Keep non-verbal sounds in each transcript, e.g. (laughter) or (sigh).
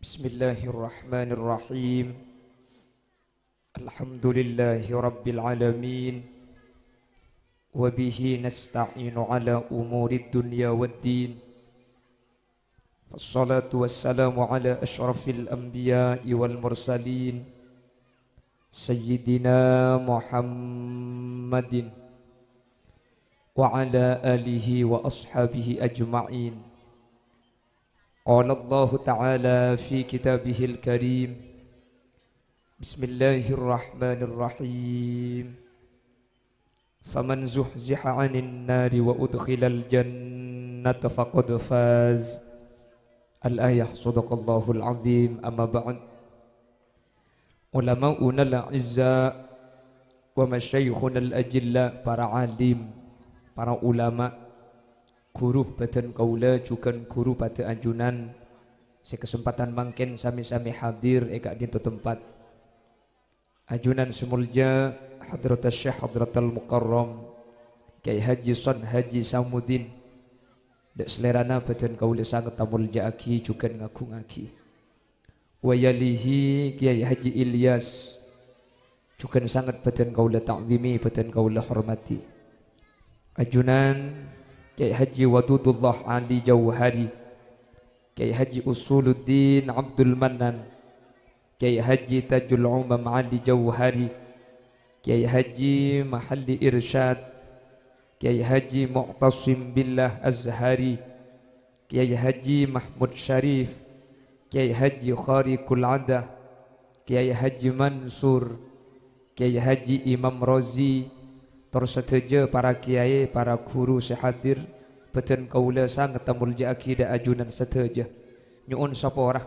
بسم الله الرحمن الرحيم الحمد لله رب العالمين وبه نستعين على أمور الدنيا والدين فالصلاة والسلام على أشرف الأنبياء والمرسلين سيدنا محمد وعلى آله وأصحابه أجمعين قال الله تعالى في كتابه الكريم بسم الله الرحمن الرحيم فمن زحزح عن النار وأدخل الجنة فقد فاز الآية صدق الله العظيم أما بعد علماؤنا الأعزاء ومشايخنا الأجلاء para alim para ulama guru badan kaula juga guru pada anjunan sekesempatan mungkin sami-sami hadir eka eh, di tempat ajunan semulja hadrat syekh Al mukarram Kiai Haji Son Haji Samudin dak selerana badan kaula sangat tamulja aki juga ngagung aki wayalihi Kiai Haji Ilyas juga sangat badan kaula takzimi, badan kaula hormati ajunan كي حجي ودود الله عندي جوهري كي حجي أصول الدين عبد المنن كي حجي تاج العمم عندي جوهري كي حجي محل إرشاد كي حجي معتصم بالله أزهري كي حجي محمود شريف كي حجي خارق العدة كي حجي منصور كي حجي إمام رزي terus setuju para kiai para guru sehadir peten kaula sang tambul ja akidah ajunan setuju nyuun soporah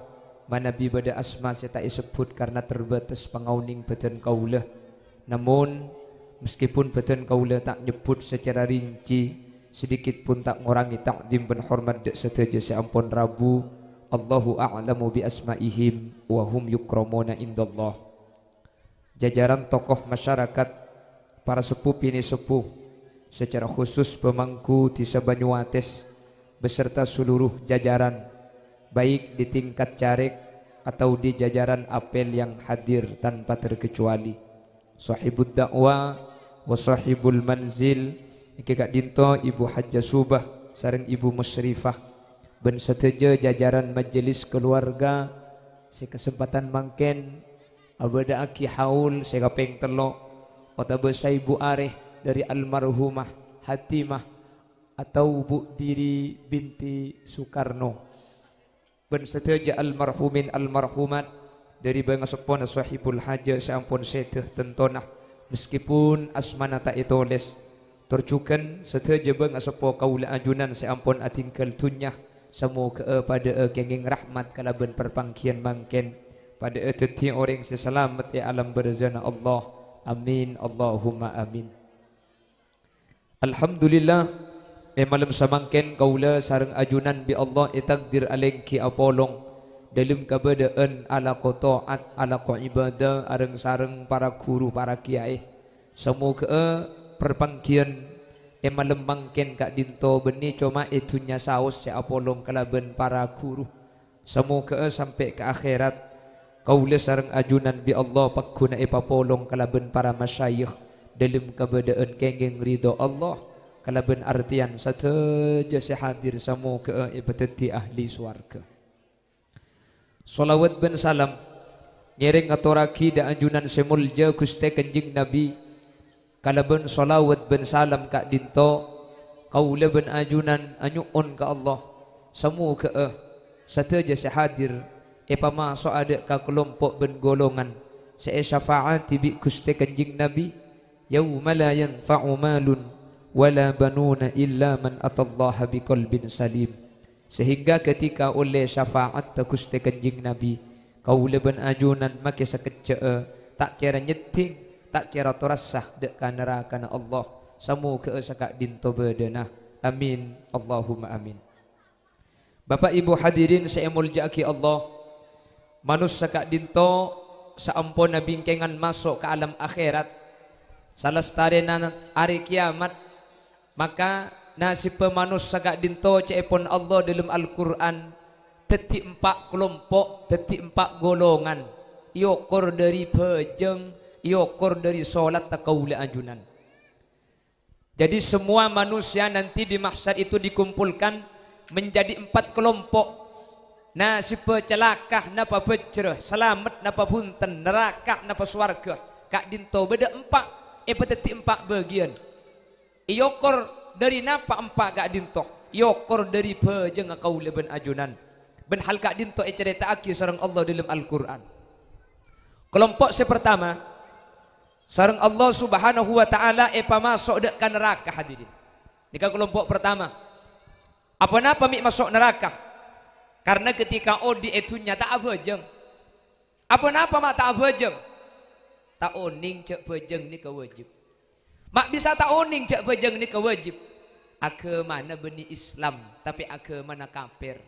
manabi bada asma saya tak sebut karena terbatas pengauning peten kaula namun meskipun peten kaula tak nyebut secara rinci sedikit pun tak ngurangi takzim dan hormat dek setuju seampun rabu Allahu a'lamu bi asma'ihim wa hum yukramuna indallah jajaran tokoh masyarakat para sepuh ini sepuh secara khusus pemangku di Sebanyuates beserta seluruh jajaran baik di tingkat carik atau di jajaran apel yang hadir tanpa terkecuali sahibud dakwah wa sahibul manzil kekak dinto ibu hajja subah sareng ibu musrifah ben seteja jajaran majelis keluarga si mangken abada aki haul sekapeng telok watabasai ibu areh dari almarhumah Hatimah atau Bu Diri binti Soekarno ben seteja almarhumin almarhumat dari bangga sepon sahibul haja sampun seteh tentonah meskipun asmana tak itoles tercukan seteja bangga sepo kaula ajunan sampun atingkal tunyah semua ke pada kenging rahmat kalaban perpangkian mangken pada teti orang seselamat ya alam berzana Allah Amin Allahumma amin Alhamdulillah Eh malam samangken kaula sarang ajunan bi Allah itaqdir aling ki apolong dalam keberadaan ala kotoat ala ibadah areng sarang para guru para kiai semoga perpangkian Ema lembangken kak dinto beni cuma itunya saus si apolong kelaben para guru Semoga sampai ke akhirat kaula sareng ajunan bi Allah paguna ipapolong kalaben para masyayikh dalam keberadaan kengeng ridho Allah kalaben artian sateja sehadir samu ke eh, ibadati ahli swarga Salawat ben salam ngiring aturaki da anjunan semulja Gusti Kanjeng Nabi kalaben salawat ben salam kak dinto kaula ben ajunan anyuun ka Allah samu ke eh, sateja sehadir Epa so ada ka kelompok ben golongan saya syafaat bi Gusti Kanjeng Nabi yauma la yanfa'u malun wala banuna illa man atallaha biqalbin salim sehingga ketika oleh syafaat ta Gusti Kanjeng Nabi kau leban ajunan make sakejae eh, tak kira nyeting tak kira torasah dek ka neraka Allah samu ke eh, sakak dinto bedenah amin Allahumma amin Bapak Ibu hadirin saya muljaki Allah manusia kak dinto saampon na bingkengan masuk ke alam akhirat salah salastari na hari kiamat maka nasib manusia kak dinto cepon Allah dalam Al-Quran tetik empat kelompok teti empat golongan iokor dari pejeng iokor dari solat takawula anjunan jadi semua manusia nanti di mahsyar itu dikumpulkan menjadi empat kelompok Nasib celakah napa bejreh, selamat napa punten, neraka napa swarga. Kak dinto beda empat, epa eh, teti empat bagian. Iyokor dari napa empat kak dinto, iyokor dari pejeng kau leben ajunan. Ben hal kak dinto e cerita aki sarang Allah dalam Al-Quran. Kelompok sepertama, pertama, sarang Allah subhanahu wa ta'ala epa eh, masuk dekkan neraka hadirin. Ini kelompok pertama. Apa napa mik masuk neraka? Karena ketika odi itu nyata abejeng. Apa napa mak tak abejeng? Tak oning cek bejeng ni kewajib. Mak bisa tak oning cek bejeng ni kewajib. Aku mana beni Islam tapi aku mana kafir.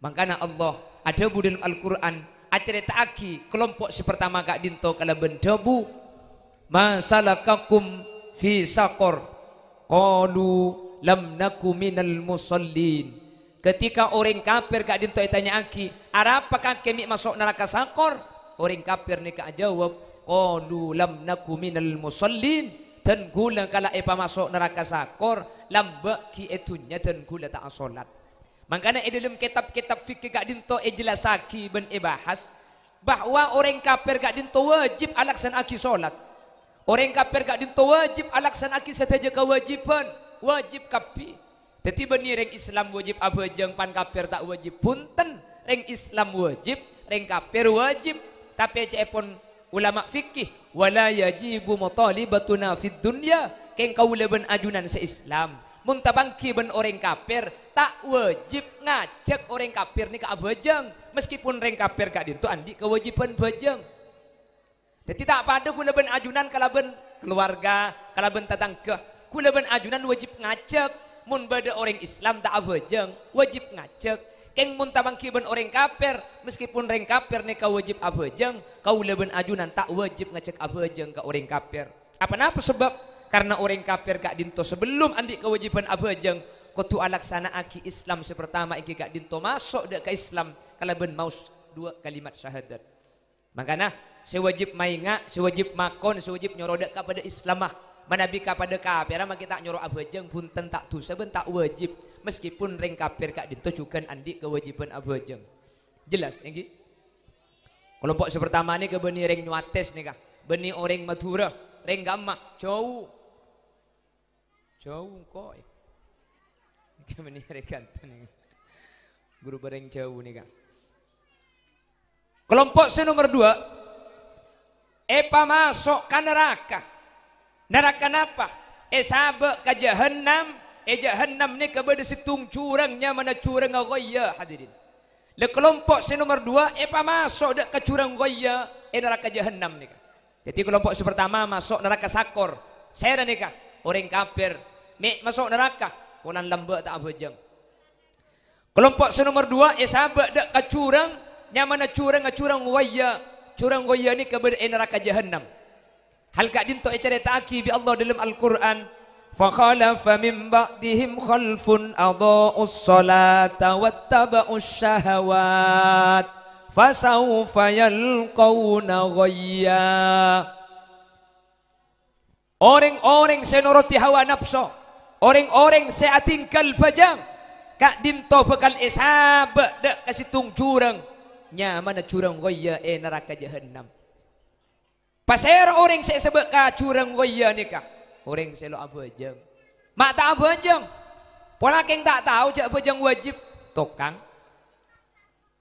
Makanya Allah ada budin Al-Quran acerita aki kelompok si pertama kak dinto kala bendabu masalakakum fi sakor qalu lam naku minal musallin Ketika orang kafir gak dinto tanya aki, apa kan kami masuk neraka sakor? Orang kafir ni kak jawab, qalu lam naku minal musallin dan gula kala epa masuk neraka sakor, lam baki etunya dan gula tak asolat. Makanya di dalam kitab-kitab fikih gak dinto e jelas aki ben e bahas bahwa orang kafir gak dinto wajib alaksan aki solat. Orang kafir gak dinto wajib alaksan aki setaja kewajiban, wajib kapi. Jadi nih reng Islam wajib abah jeng pan kafir tak wajib punten reng Islam wajib reng kafir wajib tapi cepon ulama fikih wala yajibu mutalibatuna fid dunya keng kau leben ajunan se-Islam muntabang kiben orang kafir tak wajib ngajak orang kafir ni ke abajang meskipun orang kafir kak dintu andi kewajiban bajang jadi tak pada kula leben ajunan kala ben keluarga kala ben tetangga kula leben ajunan wajib ngajak mun bade orang Islam tak abejeng wajib ngacek keng mun tamang kiban orang kafir meskipun orang kafir nih kau wajib abejeng kau leben ajunan tak wajib ngacek abejeng ke orang kafir apa napa sebab karena orang kafir gak dinto sebelum andik kewajiban abejeng tu alaksana aki Islam sepertama iki gak dinto masuk dek ke Islam kalau ben maus dua kalimat syahadat makanya sewajib mainga sewajib makon sewajib nyorodak kepada Islamah manabi kepada kafir mah kita nyuruh abajeng punten tak tentak tu tak wajib meskipun ring kafir kak ditujukan andi kewajiban Jeng. jelas niki kelompok sepertama ini ke benih ring nyuates nih kak benih orang madura ring gamah jauh jauh kok ke benih ring nih guru bereng jauh nih kak kelompok se nomor dua Epa masuk ke neraka neraka napa e sabe ka jahannam e jahannam ni ka bade situng curangnya mana curang ya hadirin le kelompok si nomor dua e pa masuk dak ke curang ya? e neraka jahannam ni jadi kelompok si pertama masuk neraka sakor saya nikah orang kafir mek masuk neraka konan lembek tak abejeng kelompok si nomor dua e sabe dak ke curang nyamana curang curang ghaya curang ghaya ni ka bade e neraka jahannam Hal kak dinto cerita ta'aki bi Allah dalam Al-Quran. Fakhalafa min ba'dihim khalfun adha'us salata wattaba'us syahawat. Fasawfa yalqawna ghayya. Orang-orang senuruti hawa nafsu. Orang-orang seatingkal pajang. Kak dinto bekal isabak eh, dak kasih tung curang. Nya mana curang goya eh neraka jahannam. Pasera orang saya sebut ka curang waya ni ka. Orang saya lo aja, Mak tak aja, Pola keng tak tahu abu aja wajib tokang.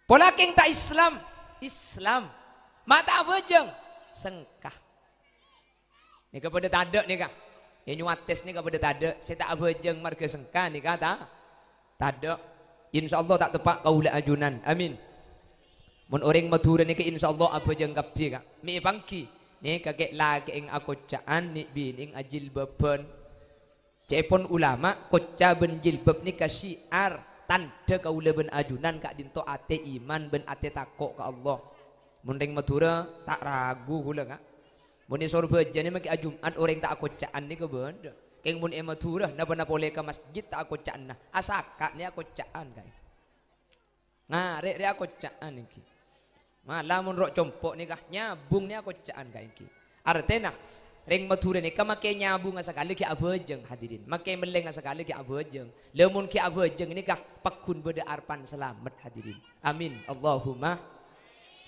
Pola keng tak Islam. Islam. Mak tak abajang. Sengkah. Ni kepada tanda ni kak, Yang nyuates ni kepada tanda. Saya tak aja, marga sengkah ni ka tak. Tanda. InsyaAllah tak tepat kaulah ajunan. Amin. Mun orang madura ni ke insyaAllah abajang kapi ka. Mi pangki ni kakek lagi ing akocaan ni bin ing ajil bepen cepon ulama koca ben jilbab ni kasyiar tanda kaula ben ajunan kak dinto ate iman ben ate takok ka Allah munding matura tak ragu gula kak muni sorba jani maki ajumat orang tak akocaan ni ke ben keng mun e madura napa napa ke masjid tak akocaan nah asaka ni akocaan kak nah rek rek akocaan iki Ma lamun rok compok nih kah nyabung nih aku caan kain ki. Artena ring mature nih kama ke nyabung asakali ki abojeng hadirin. Make meleng asakali ki abojeng. Lamun ki abojeng nih kah pakun beda arpan selamat hadirin. Amin. Allahumma.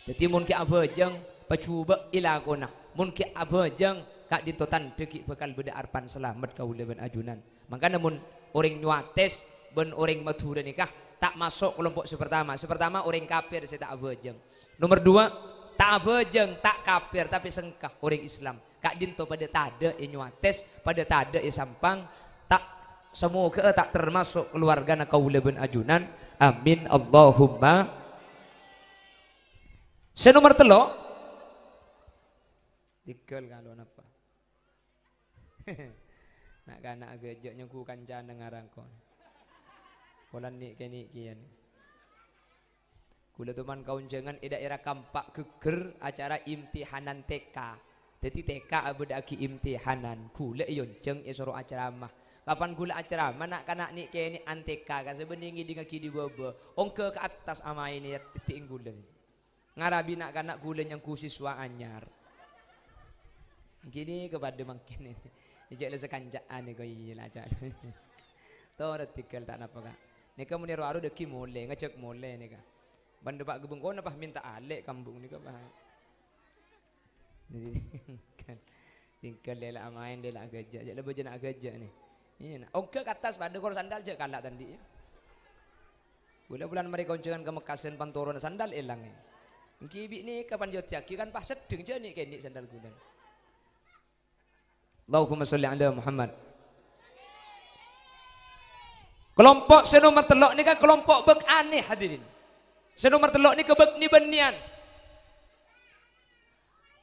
Jadi mun ki abojeng pacuba ilakona. Mun ki abojeng kak ditotan dekik bakal beda arpan selamat kau leben ajunan. Maka namun orang nyuates ben orang mature nih kah tak masuk kelompok super pertama. Super pertama orang kafir saya tak abojeng. Nomor dua tak abojeng, tak kafir tapi sengkah orang Islam. Kak Dinto pada tade ya tes, pada tade isampang. sampang, tak semoga tak termasuk keluarga na kaula ajunan. Amin Allahumma. Saya nomor telo Tikel kalau apa? (laughs) Nak kanak agak jeknya ku kancana ngarang kau. Walan nik kini kian. yan. Kula kau jangan di e daerah Kampak geger acara imtihanan TK. Jadi TK abad aki imtihanan. Kula yonjeng esoro acara mah. Kapan gula acara mana kanak ni kini anteka kan sebeningi dengan kidi bobo. Ongke ke atas ama ini ya gula. Ngarabi nak kanak gula yang kusiswa anyar. Gini kepada makin ini. Ijak le sekanjaan ni kau iyalah jalan. (laughs) Tahu tak apa kak. Neka muni aru deki mole, ngacak mole neka. Banda pak gebung kau oh, napa minta alek kampung nika pak. Jadi kan tinggal lela main lela gajah, jadi lebih jenak gajah nih. Iya, oh ke atas pada kor sandal je kalak tadi ya. Bulan bulan mereka kunjungan ke Mekasin pantoron sandal hilang ni. Kibi ni kapan jatiaki kan pas sedeng je ni kendi sandal gulan. Allahumma salli ala Muhammad. Kelompok senomor telok ni kan kelompok beg aneh hadirin. Senomor telok ni kebek ni benian.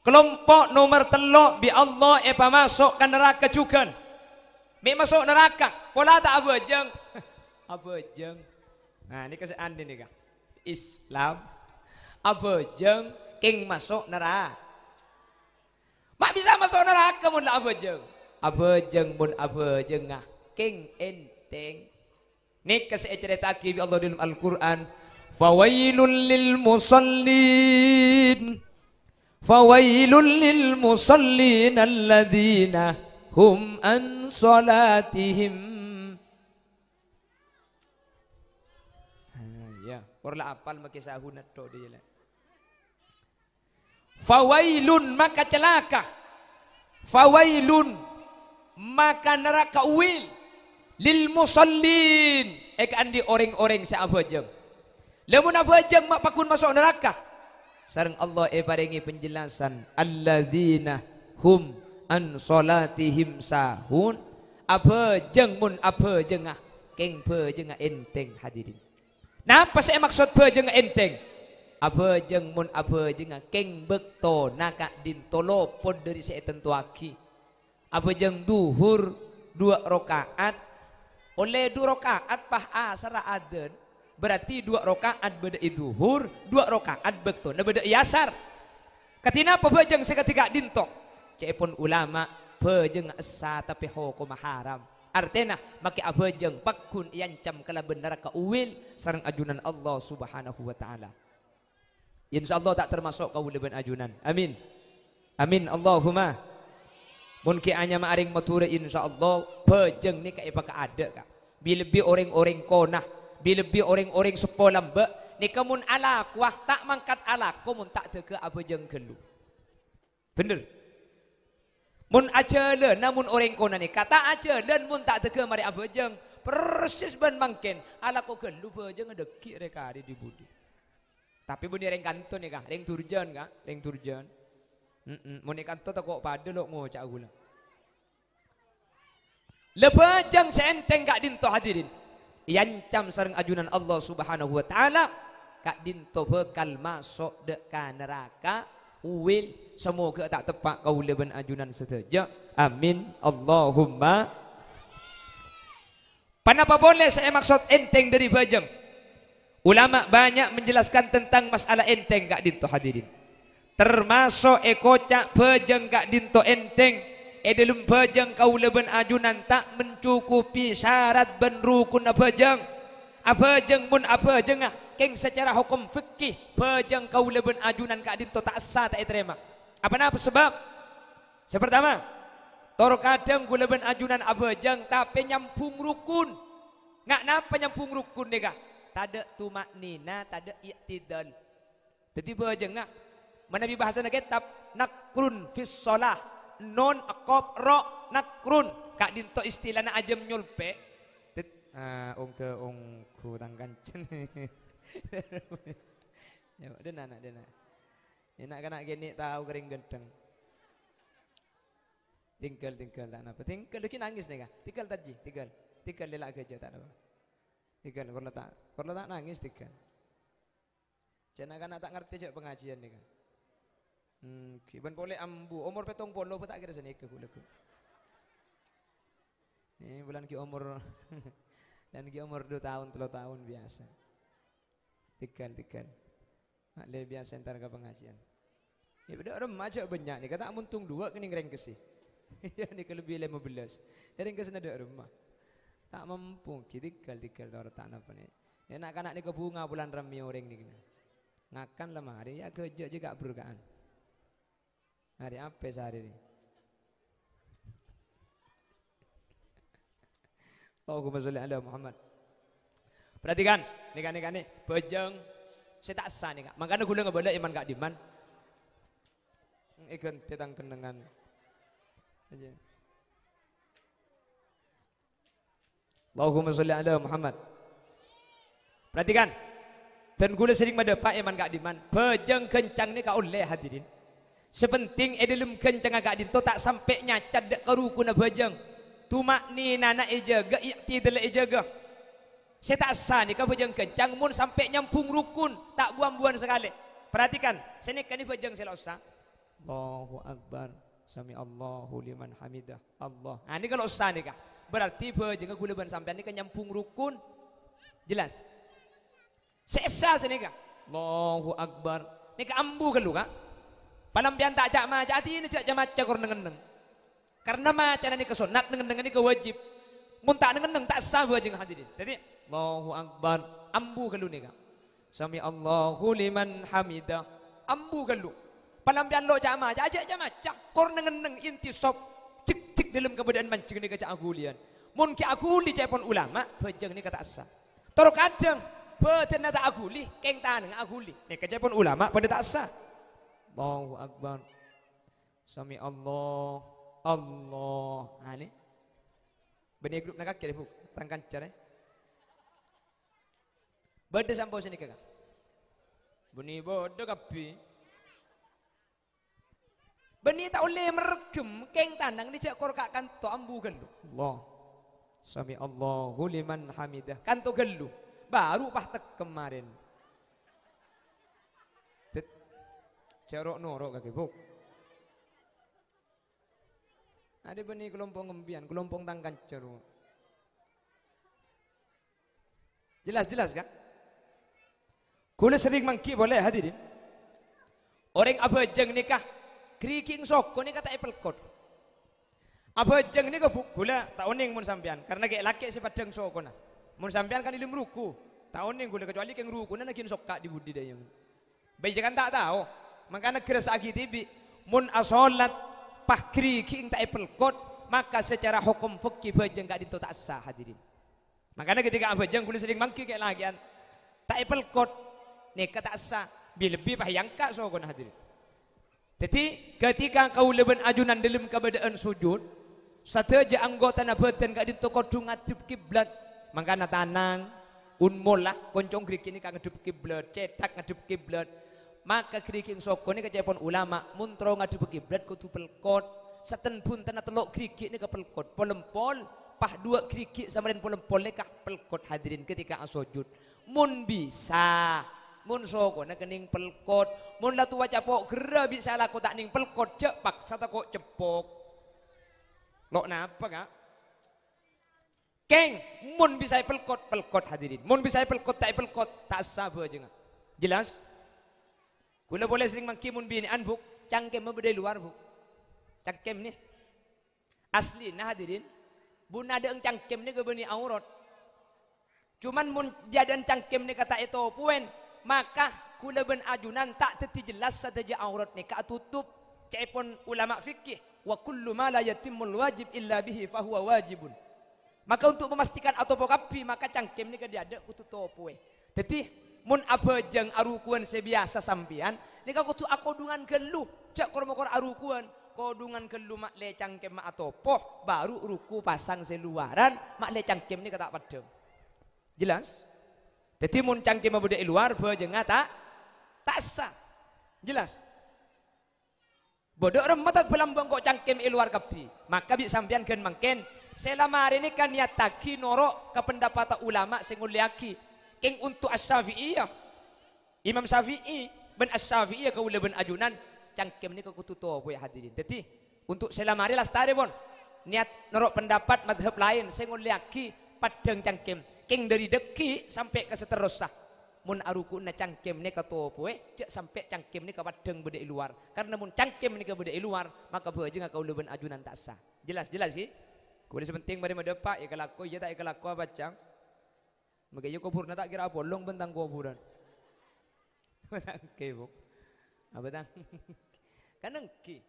Kelompok nomor telok bi Allah epa eh, masuk ke neraka juga. Mek masuk neraka. Pola tak apa jeng. (laughs) Apa jeng. Nah ni kasih andi ni kan. Islam. Apa jeng king masuk neraka. Mak bisa masuk neraka mun apa jeng. Apa jeng mun apa jengah. King enteng Nih kasih cerita kibi Allah dalam Al-Quran. Fawailul lil musallin. Fawailul lil musallin alladzina hum an salatihim. Ah, ya, orang apal makai sahunat tu dia lah. Fawailun maka celaka. Fawailun maka neraka uil lil musallin ek eh, andi orang-orang sa abajam lamun abajam mak pakun masuk neraka sareng Allah e eh, paringi penjelasan alladzina hum an salatihim sahun apa jeng mun apa jengah keng pe jengah enteng hadirin napa saya maksud pe jengah enteng apa jeng mun apa jengah keng bekto din tolo pod dari saya tentu aki apa jeng duhur dua rokaat oleh dua rakaat pah asara aden berarti dua rakaat beda itu hur dua rakaat bekto na beda yasar katina pebejeng seketika dintok cepon ulama pejeng esa tapi hukum haram artena maki abejeng pakun yancam kala benar ka uwil sareng ajunan Allah Subhanahu wa taala insyaallah tak termasuk kau leben ajunan amin amin Allahumma mun ki anya maring mature insyaallah bejeng ni kaipa ka ada ka lebih orang-orang konah lebih orang-orang sepolam be. ni kemun ala kuah tak mangkat ala mun tak teke abejeng gelu bener mun acelen namun orang konah ni kata acelen mun tak teke mari abejeng persis ban mangken ala ko gelu bejeng deki reka di budi tapi bunyi reng kantun ya kah reng turjan kah reng turjan Mm-mm. Mune kanto tak kok pada lok ngo cak gula. Lebah Lepajang senteng kak dinto hadirin. Yancam sareng ajunan Allah Subhanahu wa taala kak dinto bekal masuk de ka neraka. Uwil semoga tak tepat kau leban ajunan seteja. Amin. Allahumma. Panapa boleh saya maksud enteng dari bajang? Ulama banyak menjelaskan tentang masalah enteng kak dinto hadirin. termasuk ekocak bejeng kak dinto enteng edelum bejeng kau leben ajunan tak mencukupi syarat apa bejeng apa jeng pun apa jengah keng secara hukum fikih bejeng kau leben ajunan kak dinto tak sah tak terima apa napa sebab sepertama tor kadang ku leben ajunan apa jeng tapi nyampung rukun ngak napa nyampung rukun kak tade tumak nina tade iktidal tiba jengah Menabi bahasa kitab nakrun fis solah non akob ro nakrun kak dinto istilahnya ajem nyulpe tit uh, ong ke ong kurang kancen (laughs) ya dena nak dena enak kena gini tahu kering gendeng tinggal tinggal tak apa tinggal lagi nangis nih kak tinggal tadi tinggal tinggal lelak kerja tak apa tinggal kalau tak kalau tak nangis tinggal jangan kena tak ngerti cek pengajian nega Hmm, okay. Ben boleh ambu. Umur petong polo pun tak kira sini ke kulaku. Ini bulan ki umur (laughs) dan ki umur dua tahun, tiga tahun biasa. tiga tiga Makle biasa entar ke pengajian. Ya beda remaja banyak ni. Kata muntung dua kini ngereng kesih. (laughs) ya ni kelebih lima belas. Ngereng kesih ada rumah. Tak mampu. Tikal, tikal orang tanah ni. Enak ya, kanak ni ke bunga bulan remi ya, orang ni. Ngakan lemari ya kerja je gak berkaan. Hari apa sehari ini? Allahumma sholli ala Muhammad. Perhatikan, nika kan, nih, kan, bojong saya tak sah nika. Makanya gula nggak boleh iman gak diman. Hmm, ikan tentang kenangan. Aja. Allahumma sholli ala Muhammad. Perhatikan, dan gula sering mendepak iman gak diman. Bojong kencang nih kak oleh hadirin sepenting edilum kencang agak dinto tak sampai nyacat dak keruku na bajang tumak ni nana ijaga iktidal iya ijaga saya tak sah ni kan bajang kencang mun sampai nyampung rukun tak buan-buan sekali perhatikan sini kan ni bajang saya usah Allahu Akbar Sami Allahu liman hamidah Allah nah, ini kalau usah ni kah berarti bajang gula ban sampai ni kan nyampung rukun jelas saya sah sini kah Allahu Akbar ni ambu kan lu kah Panampian tak cak maja hati ini cak jamaja kur nengeneng. Karena maca ini kesunat nengeneng ini kewajib. Mun tak nengeneng tak sah wajib hadirin. Jadi Allahu akbar ambu kalu nika. Sami Allahu liman hamida. Ambu kalu. Panampian lo cak maja cak cak maja kur nengeneng inti sop cik-cik dalam kebudayaan mancing nika jak agulian. Mun ki aguli pon ulama bejeng nika tak sah. Terus kadang Beten tak aguli, keng tangan aguli. Nek pun ulama pada tak sah. Allahu Akbar. Sami Allah, Allah. Ani. Benih grup nak kira buk, tangkan cara. Eh. Bade sampo sini kakak. Benih bodoh kapi. Benih tak boleh merekam keng tandang dijak kor kak kanto ambu gelu. Allah. Sami Allahu liman hamidah. Kanto gelu. Baru pah tek kemarin. Cerok norok kaki buk. Ada beni kelompok ngembian, kelompok tangkan cerok. Jelas-jelas kan? Kula sering mangki boleh hadirin. Orang jeng nikah kriking sok kau ni kata apple coat. jeng nikah buk gula tak oning mun sampean karena kayak laki si padang sok kona. Mun sampean kan ilmu ruku tak oning gula kecuali keng ruku nana kin sok kak di budidaya dayung. Kan tak tahu. Makanya geres agitibi mun asolat pahkri ki ing kot maka secara hukum fakih bajeng gak ditotak sah hadirin. Makanya ketika abajeng kulit sering mangki kayak lagian taipel kot neka tak sah bi lebih bahayang kak so kon hadirin. Jadi ketika kau leben ajunan dalam keadaan sujud, satu aja anggota na gak gak ditokot dungadup kiblat, makanya tanang, unmol lah, koncong krik ini kan ngedup kiblat, cetak ngedup kiblat, maka krikik sokoni ini kecepon ulama muntro ngadu begiblat kudu pelkot seten pun tena telok krikik ini ke pelkot polempol pah dua krikik samarin polempol lekah pelkot hadirin ketika asojud mun bisa mun sokon, na kening pelkot mun latu waca pok gera bisa laku tak ning pelkot cepak, sata kok cepok lo napa kak keng mun bisa pelkot pelkot hadirin mun bisa pelkot tak pelkot tak sabar aja jelas Kula boleh sering mangkimun bini anbuk, cangkem mebedai luar bu. Cangkem ni Asli nah hadirin. Bun ada eng cangkem ni gebeni aurat. Cuman mun jadan cangkem ni kata itu puen, maka kula ben ajunan tak teti jelas saja aurat ni ka tutup cepon ulama fikih wa kullu ma la yatimul wajib illa bihi fahuwa wajibun. Maka untuk memastikan atau pokapi maka cangkem ni kada ada kutu topwe. Jadi mun abejeng arukuan sebiasa sampian nika kutu akodungan gelu cak kormokor arukuan kodungan geluh mak lecang cangkem mak atopoh baru ruku pasang seluaran mak lecang kem ni kata padem jelas jadi mun cangkem budek luar bejeng tak tak sah jelas Bodoh remetat pelambang kok cangkem luar kapi maka bi sampian gen mangken selama hari ini kan niat taki norok ke pendapat ulama sing king untuk as-syafi'iyah Imam Syafi'i ben as-syafi'iyah kaula ben ajunan cangkem ni kutu apa boy hadirin jadi untuk selamari lestari bon niat norok pendapat madhab lain saya ngulaki padang cangkem king dari deki sampai ke seterusnya mun aruku na cangkem ni apa poe cek sampai cangkem ni kau padang beda luar karena mun cangkem ni kau beda luar maka beje aja kau leben ajunan tak sah jelas jelas sih kemudian sepenting bari pak ya kelakau ya tak ya kelakau bacang Makanya kuburna tak kira bolong bentang kuburan. (laughs) Bentang kebuk. Apa tang? (laughs) Kanang ki.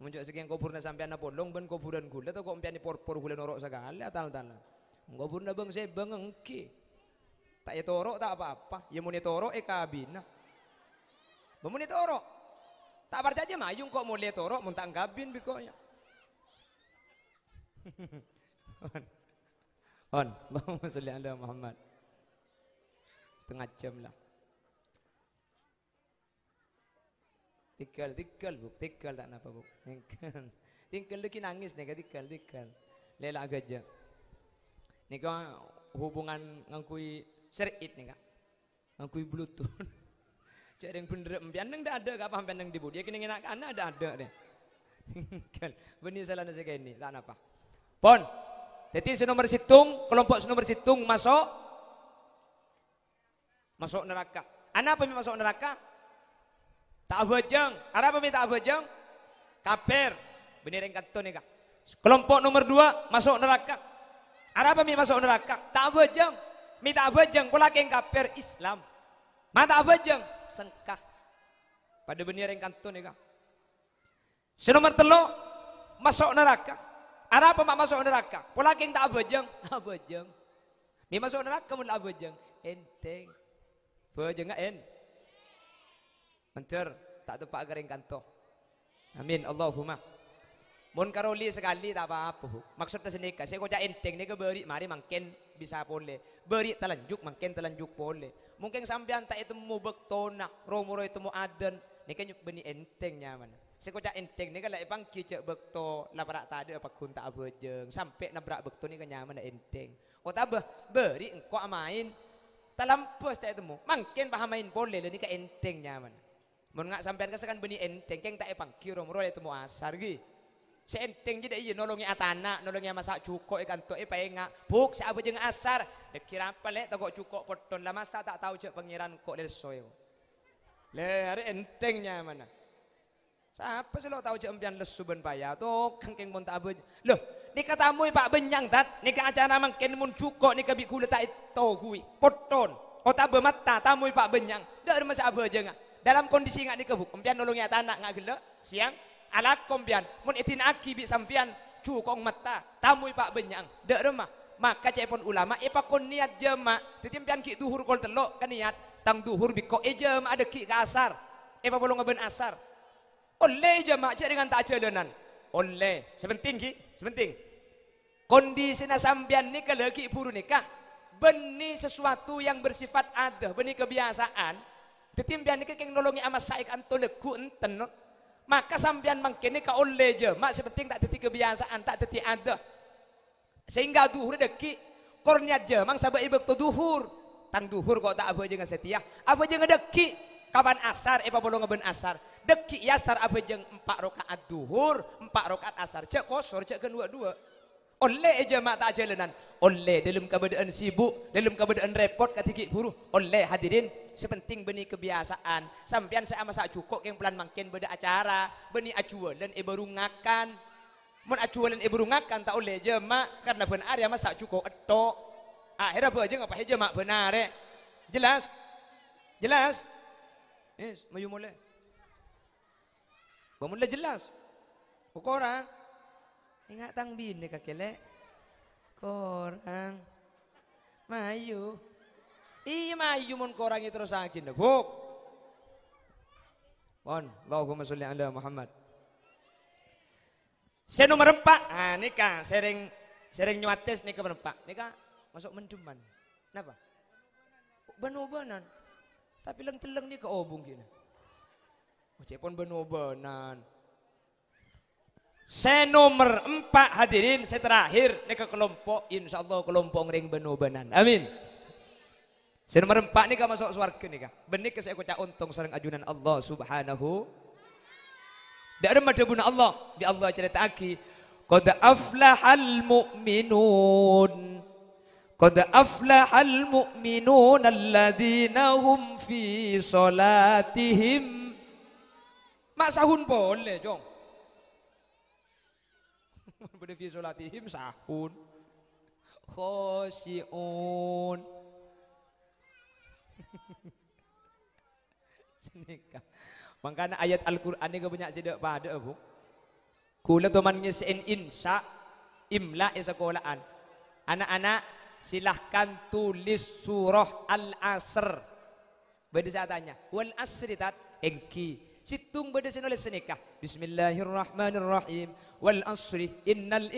Muncul sekian kuburna sampai anak bolong ben kuburan gula atau kau ampian por por gula norok sekali atau tanah. Kuburna bang saya bengeng ki. Tak ya torok tak apa-apa. Ya muni torok eka eh, bina. Bemuni torok. Tak percaya mayung kok mulai torok muntang gabin bikonya. (laughs) On, Allahumma (laughs) salli ala Muhammad. Setengah jam lah. Tikal, tikal bu, tikal tak apa bu. tinggal (laughs) tikal lagi nangis nih, tikal, tikal. lelah gajah. Nih kau hubungan ngangkui serit nih kak, ngangkui bluetooth. (laughs) Cek yang bener, pianeng dah ada kak, paham pianeng di bu. Dia kini enak anak ada ada deh. Tikal, benih salah nasi kayak ini, tak apa. Pon, jadi senomor situng, kelompok senomor situng masuk masuk neraka. Anak apa masuk neraka? Tak abajang. Arab apa tak abajang? Kafir. Bener yang kanton ya kak. Kelompok nomor dua masuk neraka. Arab apa masuk neraka? Tak abajang. Mi tak abajang. Kula yang kafir Islam. Mata abajang. Sengkah. Pada bener yang kanton ya kak. Senomor telo masuk neraka. Arah apa mak masuk neraka? Pola king tak abajeng, (laughs) abajeng. Mi masuk neraka mun abajeng, enteng. Bajeng en. Mencer tak tepak garing kanto. Amin Allahumma. Mun karoli sekali tak apa-apa. Maksudnya senika, saya kocak enteng ni ke beri mari mangken bisa pole. Beri telanjuk mangken telanjuk pole. Mungkin sampean tak itu mu bektona, romoro itu mu aden. Ni kan beni enteng nyaman. Saya kocak enteng ni kalau ipang kicak bekto labrak tak ada apa kun tak abejeng sampai nabrak bekto ni kenyaman kan dah enteng. Oh tak bah beri engkau main talampas tak temu. Mungkin paham main boleh ni ke kan enteng nyaman. Mun ngak sampean kesekan kan beni enteng keng tak ipang kiro muro itu mu asar gi. Se enteng jadi dah iya nolongi atana, nolongi masak cukok, ikan tu ipa engak. Buk se abejeng asar. Dekira apa lek kok cukok poton lah masa tak tahu cek pangeran kok dari soyo. Le hari enteng nyaman. Siapa sih lo tahu cek empian lesu ben payah tuh kengking pun tak abej. Loh, ni katamu pak benyang tat, ni ke acara mungkin mun cukup ni ke bi kulit tak gue. poton. Oh tak bermata tamu pak benyang. Dah ada masa abu aja ngak. Dalam kondisi ngak ni kebuk empian nolongnya tanah ngak gelo siang alat kompian mun itin aki bi sampian cukong mata tamu pak benyang. Dah remah maka pun ulama epa eh, kon niat jema titimpian ki duhur kol telok kan niat tang duhur biko e eh, ada ki kasar epa eh, bolong ngeben asar oleh jamak cek dengan tak jalanan. Oleh. Sepenting ki, sepenting. kondisi sambian ni ki buru nikah. Benih sesuatu yang bersifat adah, benih kebiasaan. Tetimbian nikah yang nolongi amat saik anto legu enten. Maka sambian mangkini ka oleh jamak sepenting tak titik kebiasaan, tak titik adah. Sehingga duhur deki korniat jemang sabak ibek tu duhur tang duhur kok tak apa aja nggak setia apa aja ngedeki kapan asar apa bolong ngeben asar deki yasar abejeng empat rokaat duhur empat rokaat asar cek kosor cek kedua kan dua oleh e jemaat tak lenan oleh dalam keadaan sibuk dalam keadaan repot ketika buruh oleh hadirin sepenting benih kebiasaan sampian saya masak cukup yang pelan makin beda acara benih acuan dan e baru ngakan mun acuan e baru ngakan tak oleh jemaat karena benar ya masak cukup etok akhirnya apa aja heja jemaat benar eh jelas jelas yes, maju mulai Bangun lah jelas. Korang. Ingat tang bini kelek. Korang. Mayu. Iya mayu mun itu terus akin. Buk. Mohon. Allahumma sholli ala Muhammad. Saya nomor empat. Ah, nikah. Sering sering nyuates nikah berempat. Nikah masuk menduman. Kenapa? Benubanan. Tapi leng teleng ni ke obung kini. Ucepun oh, benu-benan. Saya nomor empat hadirin, saya terakhir ini ke kelompok, insya Allah kelompok ngering benu-benan. Amin. Saya nomor empat nih kak masuk suarga nih kak. Benih ke saya kocak untung sarang ajunan Allah subhanahu. Dak ada madabuna Allah, di Allah cerita aki. Qad aflahal mu'minun. Qad aflahal mu'minun alladzina hum fi salatihim Mak sahun boleh, Jong. (laughs) Bede fi salatihim sahun. Khosyiun. (laughs) Senika. Makanya ayat Al-Quran ini banyak sedek pada bu. Kula teman ngesin insya imla ya sekolahan. Anak-anak silahkan tulis surah Al-Asr. Beda saya tanya. Wal asri tat engki Situng beda sini oleh seneka. Bismillahirrahmanirrahim. Wal asri innal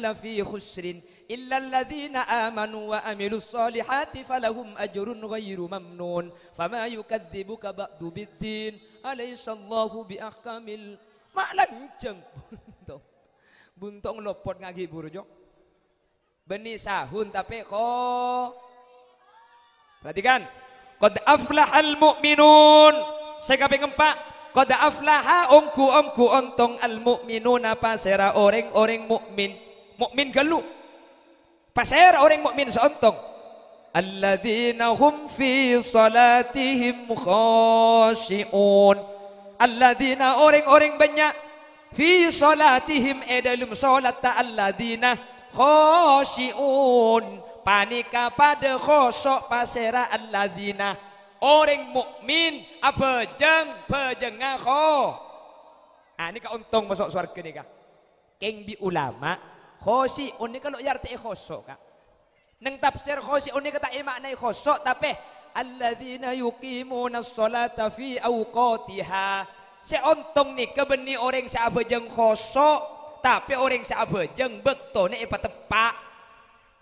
lafi khusrin illa alladhina amanu wa amilu salihati falahum ajurun ghayru mamnun. Fama yukadzibuka biddin. Alaysallahu bi akamil. Maklan ceng. Buntung. lopot ngagi burjo. Beni sahun tapi Perhatikan. Qad aflah mu'minun. Saya kapan keempat. Qad aflaha ongku ongku ontong al mu'minuna pasera orang-orang mukmin. Mukmin gelu. Pasera orang mukmin seontong. Alladzina hum fi salatihim khashi'un. Alladzina orang-orang banyak fi salatihim edalum eh, salat ta'alladzina khashi'un. Panika pada khosok pasera alladzina orang mukmin apejeng pejengako. Ah ini ka untung masuk surga ni ka. Keng bi ulama khosi oni kalau yar te khoso ka. Nang tafsir khosi oni kata emak maknai khoso tapi alladzina yuqimuna as-salata fi awqatiha. Se untung ni kebeni orang sa abejeng khoso tapi orang sa abejeng bekto ni patepak.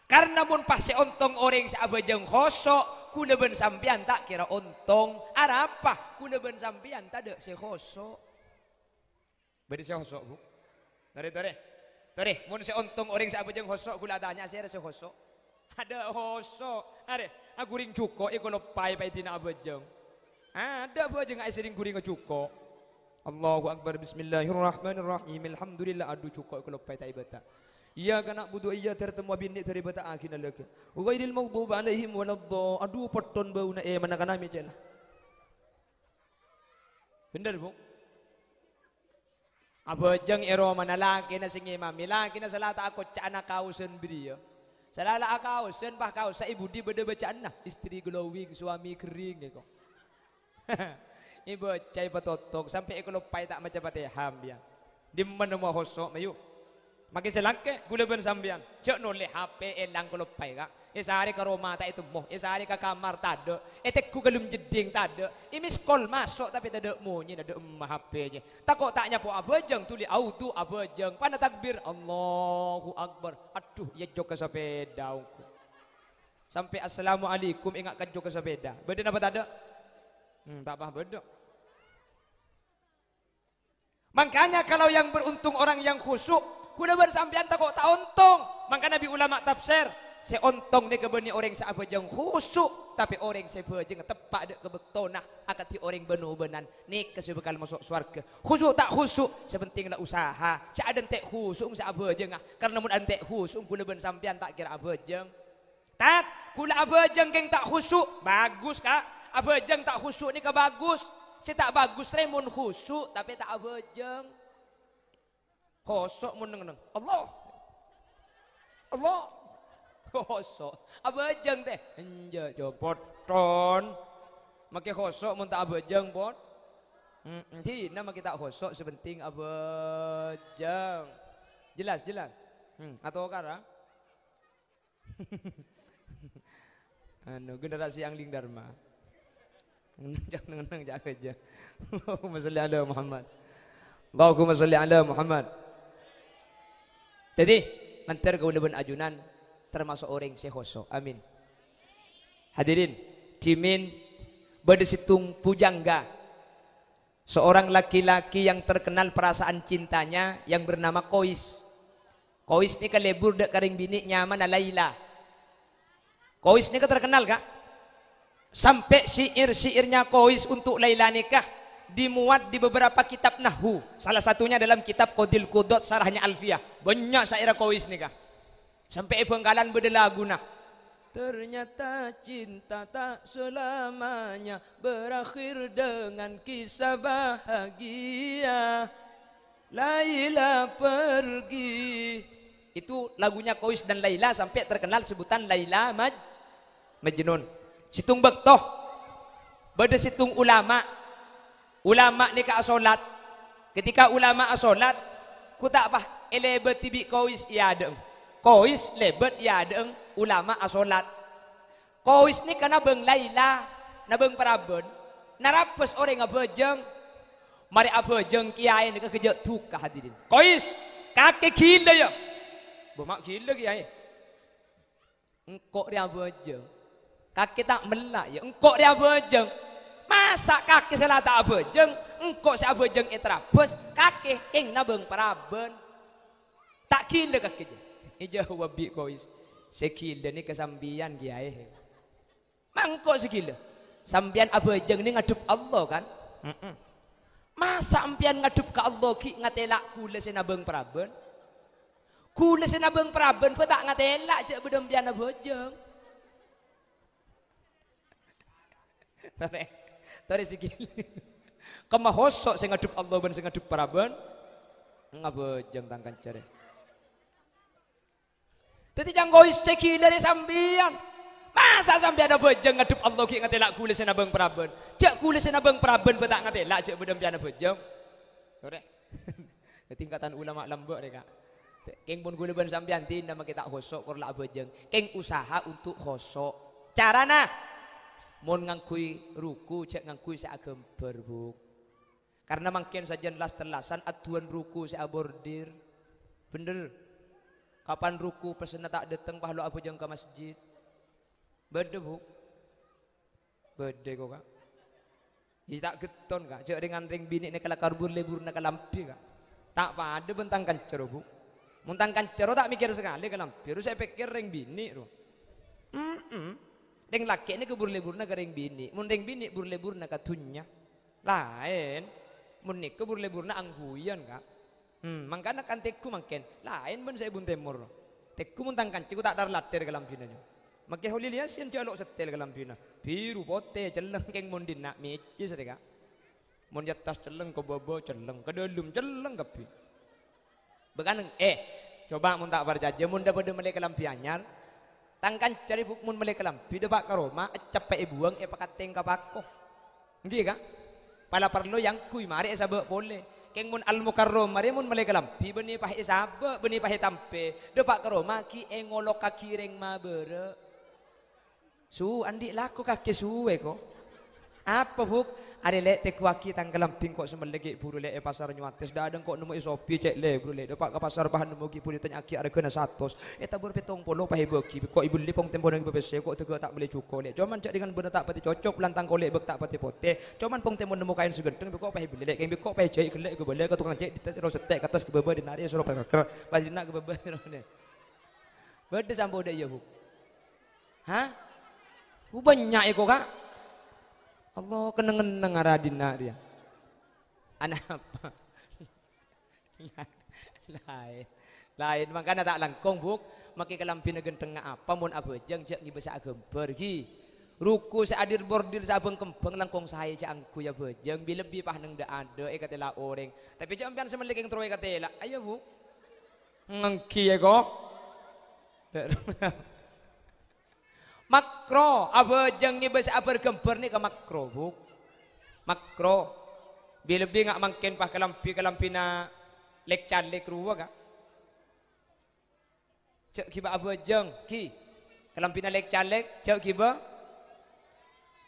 Karena mun pas ontong orang sa abejeng khoso kuneben sampian tak kira untung arapa kuneben sampian tak ada sehoso beri sehoso bu tore tore tore mun seuntung orang siapa jeng hoso gula tanya saya ada sehoso ada hoso ada aku ring cuko Iku kalau pai pai tina abajeng ada bu jeng sering guring cuko Allahu Akbar Bismillahirrahmanirrahim Alhamdulillah aduh cuko kalau pai tak ibadah Iya, iya tertemu dari bata വഇയ്യാക നസ്തഈൻ വബിൻ mau ബതആകിന ലക വഗൈരിൽ aduh അലൈഹിം bau na eh mana ഏ മനകന മിചല Bener bu? Abojeng ero mana laki na sing imam, laki na salah tak aku cana kausen beri ya. Salah lah kausen bah kau sa ibu di beda bacaan nah. istri glowing suami kering gitu. (laughs) Ibu cai petotok sampai ekolopai tak macam pateham dia. Ya. Di mana mau mayu? Makin selangke gula ben sambian. Cek nolih HP elang kalau pai kak. Ya sehari ke rumah tak itu moh. Ya sehari ke kamar tak ada. etek teku gelum jeding tak ada. Ini sekolah masuk tapi tak ada munyi tak ada emah HP aja. Tak kok tak nyapu abajeng tuli auto abajeng. Pada takbir Allahu Akbar. Aduh ya jok ke sepeda Sampai assalamualaikum ingatkan jok ke sepeda. Beda apa tak ada? Hmm, tak paham beda. Makanya kalau yang beruntung orang yang khusyuk Kuna bersampian tak kok tak untung. Maka Nabi ulama tafsir. Saya untung ni kebeni orang seapa jeng khusuk. Tapi orang saya jeng tepat dek kebetona, Akan ti orang benar-benar. Ni kesibukan masuk suarga. Khusuk tak khusuk. Sepentinglah usaha. cak ada tak khusuk seapa ah. Karena mun antek khusuk. Kuna bersampian tak kira apa jeng. Tat. Kula apa keng tak khusuk. Bagus kak. Apa tak khusuk ni ke bagus. Saya tak bagus saya mun khusuk. Tapi tak apa kosok meneng-neng Allah Allah kosok abajang teh enja copot makai kosok mun tak abajang pot di nama kita kosok sepenting abajang jelas jelas hmm. atau kara (laughs) anu generasi yang angling dharma jangan nang jaga aja (laughs) Allahumma sholli ala Muhammad Allahumma sholli ala Muhammad jadi mentar gaulaban ajunan termasuk orang sehoso. Amin. Hadirin, cimin berdesitung pujangga. Seorang laki-laki yang terkenal perasaan cintanya yang bernama Kois. Kois ini kelebur dek karing bini nyaman Laila. Kois ini terkenal kak? Sampai syair-syairnya Kois untuk Laila nikah dimuat di beberapa kitab nahwu. Salah satunya dalam kitab Qadil Qudot sarahnya Alfiyah. Banyak syair kois kah Sampai penggalan bedela guna. Ternyata cinta tak selamanya berakhir dengan kisah bahagia. Laila pergi. Itu lagunya Kois dan Laila sampai terkenal sebutan Laila Maj Majnun. Situng Bektoh. Bada situng ulama Ulama ni ka asolat. Ketika ulama asolat, ku tak apa elebet eh, tibi kois ya deng. Kois lebet ya deng ulama asolat. Kois ni kana beng laila, na beng paraben. Narapes orang abejeng. Mari abejeng kiai ni kerja tukah hadirin. Kois kakek gila ya. bermak gila kiai. Engkok dia abejeng. Kakek tak melak ya. Engkok dia abejeng masa kaki selata abejeng engkau si abejeng etrabes kaki ing nabeng paraben tak gila kaki je ija wabi kois sekila ni kesambian kiai mangko sekile, sambian abejeng ni ngadup Allah kan masa ampian ngadup ke Allah ki ngatelak kula sinabeng paraben Kule sinabeng paraben pe tak ngatelak je bedempian abejeng Tapi (laughs) Tari sikili. (laughs) Kemahosok sing ngadup Allah ben sing ngadup paraban. Ngabojeng tangkan cari. Tadi janggoi sikili dari sambian. Masa sampai ada bojeng ngadup Allah ki ngetelak kulis na bang praben. Cek kulis na bang praben betak ngetelak cek bedem piana bojeng. Ore. (laughs) Tingkatan ulama lembok deh kak. Keng pun gule ben sampean tin nama kita hosok korlak bojeng. Keng usaha untuk hosok. Carana Mun ngangkui ruku cek ngangkui saya agember berbuk Karena mungkin saja las telasan aduan ruku saya abordir. Bener. Kapan ruku pesena tak dateng pahlu abu jang ke masjid. Bede buk. Bede kok kak. Ya tak geton kak. Cek ringan ring bini ni kalau karbur lebur nak lampi kak. Tak pada ada bentangkan buk. Muntang kancero tak mikir sekali kalau lampi. Saya pikir ring bini tu. Mm -mm. Deng laki ini kebur-liburna ke bini. Mun deng bini bur-liburna Lain. Mun ni kebur-liburna kak. Hmm, mangkana kan teku mangken. Lain ben saya bun temur. Teku mun tangkan ciku tak dar latir ke lampina nyo. Makai holi lihat sian setel ke lampina. Biru pote celeng keng mun dina meci sedeka. Mun jatas celeng ke bobo celeng ke celeng kepi. Bekaneng eh coba mun tak barjaja mun dapat melek ke lampianyar tangkan cari hukmun melekalam pida pak karoma capek buang, e tengka kapakko nggih ka pala perlu yang kui mari e sabe boleh keng mun al mukarrom mari mun melekalam pi beni pah isabe beni pah tampe de pak karoma ki engolok kaki reng ma bere su andi laku kaki suwe ko apa fuk? Ada lek te kuaki tanggalam ping kok semelegi buru lek e pasar nyuatis. Dah ada kok nemu isopi cek le buru lek. Dapat ke pasar bahan nemu ki buru tanya ki ada kena satus. Eta eh, buru petong polo pahe beki. Kok ibu lipong tempo nang bebes kok tegak tak boleh cukup lek. Cuman cek dengan benda tak pati cocok lantang kolek bek tak pati pote. Cuman pong tempo nemu kain segenteng kok pahe beli lek. Kain bekok pahe jahit kelek ke boleh ke tukang cek di ro rosetek atas kebeba dinari suruh perker. Pasina kebeba (laughs) suruh ne. Berde sambo de ya bu. Hah? Banyak ya kok kak. Allah keneng-keneng aradina dia. Anak apa? lain lain makanya tak langkong buk maki kalam pinagen tengah apa mun abejang jak nyi besa gember gi ruku seadir bordil seabeng kembang langkong saya cak angku ya bejang bi lebih pah neng ada e eh, katela orang tapi cak ampian semelik yang terwe katela ayo bu ngengki ya kok (laughs) makro abejeng ni bes apa gemper ni ke makro buk makro bila bi ngak mangken pah kelampi kelampi na lek can lek ruwa ka cek kiba jeng ki kelampi na lek can lek cek kiba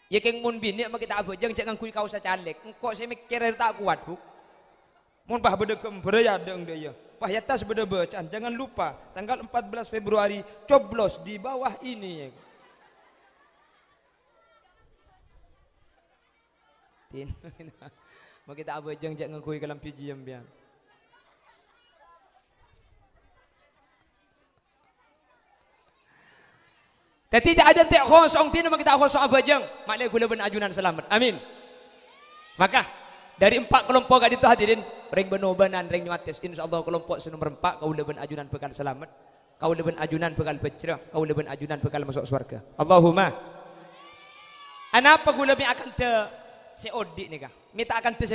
ya keng mun bini mak kita jeng cek ngangkui kau sa can lek engkau saya mikir tak kuat buk mun pah bede gemper ya deng dia ya. Pak Yatas bede bacaan, jangan lupa tanggal 14 Februari coblos di bawah ini ya. tin (laughs) mo kita abo jang jak ngkui kalam piji jam bian Tetapi tidak ada tak tino tin kita kosong apa jeng. Maknanya gula ben ajunan selamat. Amin. Maka dari empat kelompok tadi itu hadirin ring benobanan ring nyuatis insyaallah kelompok nomor empat kau ben ajunan bekal selamat kau ben ajunan bekal bercerah kau ben ajunan bekal masuk surga Allahumma apa gula akan ter si Odi nih kah. Mita akan tuh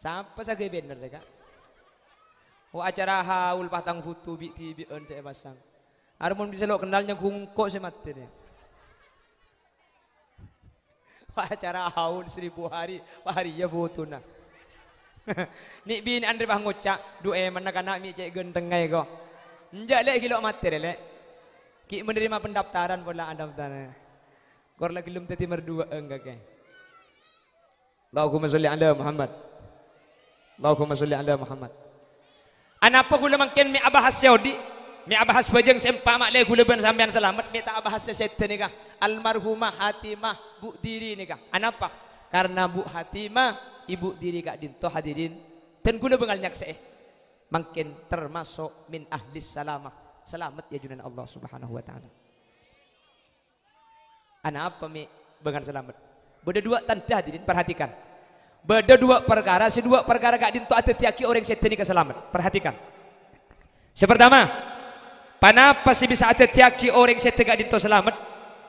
Sampai saya bener deh kak. Oh acara haul patang futu bi tibi on saya pasang. Armun bisa lo kenalnya gungkok si Martin ya. (laughs) acara haul seribu hari hari ya futuna. (laughs) Nik bin andre bangucak, dua mana kana mi cek gendengai kok. Enggak lek kilo lek. Ki menerima pendaftaran pola pendaftaran. Kor lagi belum tadi merdua enggak ke. Allahumma sholli ala Muhammad. Allahumma sholli ala Muhammad. Anapa kula mangken mi abahas Saudi? Mi abahas bajeng sempa mak lek kula ben sampean selamat mi tak abahas seten nikah. Almarhumah Hatimah Bu Diri nikah. Anapa? Karena Bu Hatimah ibu diri Kak Dinto hadirin dan kula bengal nyaksa makin termasuk min ahli salamah selamat ya junan Allah subhanahu wa ta'ala anak apa mi dengan selamat beda dua tanda didin perhatikan beda dua perkara si dua perkara gak dintu ada tiaki orang setan ke selamat perhatikan yang pertama kenapa si bisa ada tiaki orang setan gak dintu selamat